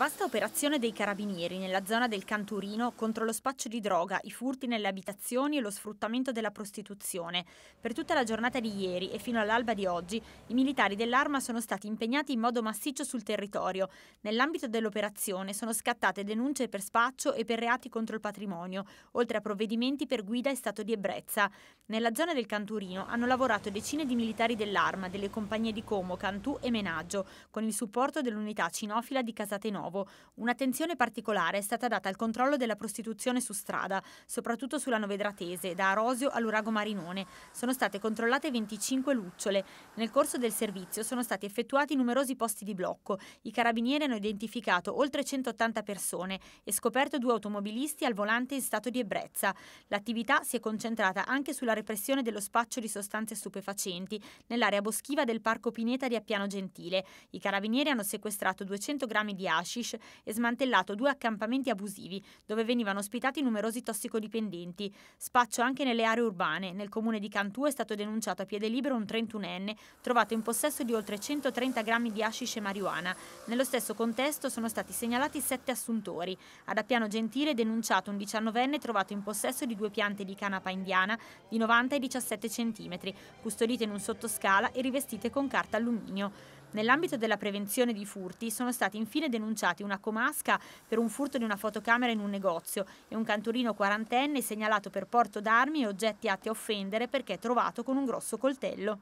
Vasta operazione dei carabinieri nella zona del Canturino contro lo spaccio di droga, i furti nelle abitazioni e lo sfruttamento della prostituzione. Per tutta la giornata di ieri e fino all'alba di oggi, i militari dell'arma sono stati impegnati in modo massiccio sul territorio. Nell'ambito dell'operazione sono scattate denunce per spaccio e per reati contro il patrimonio, oltre a provvedimenti per guida e stato di ebbrezza. Nella zona del Canturino hanno lavorato decine di militari dell'arma delle compagnie di Como, Cantù e Menaggio, con il supporto dell'unità cinofila di Casate Novo nuovo. Un'attenzione particolare è stata data al controllo della prostituzione su strada, soprattutto sulla Novedratese, da Arosio all'Urago Marinone. Sono state controllate 25 lucciole. Nel corso del servizio sono stati effettuati numerosi posti di blocco. I carabinieri hanno identificato oltre 180 persone e scoperto due automobilisti al volante in stato di ebbrezza. L'attività si è concentrata anche sulla repressione dello spaccio di sostanze stupefacenti nell'area boschiva del Parco Pineta di Appiano Gentile. I carabinieri hanno sequestrato 200 grammi di asci hashish e smantellato due accampamenti abusivi dove venivano ospitati numerosi tossicodipendenti. Spaccio anche nelle aree urbane. Nel comune di Cantù è stato denunciato a piede libero un 31enne trovato in possesso di oltre 130 grammi di hashish e marijuana. Nello stesso contesto sono stati segnalati sette assuntori. Ad Appiano Gentile è denunciato un 19enne trovato in possesso di due piante di canapa indiana di 90 e 17 cm, custodite in un sottoscala e rivestite con carta alluminio. Nell'ambito della prevenzione di furti sono stati infine denunciati una comasca per un furto di una fotocamera in un negozio e un canturino quarantenne segnalato per porto d'armi e oggetti atti a offendere perché trovato con un grosso coltello.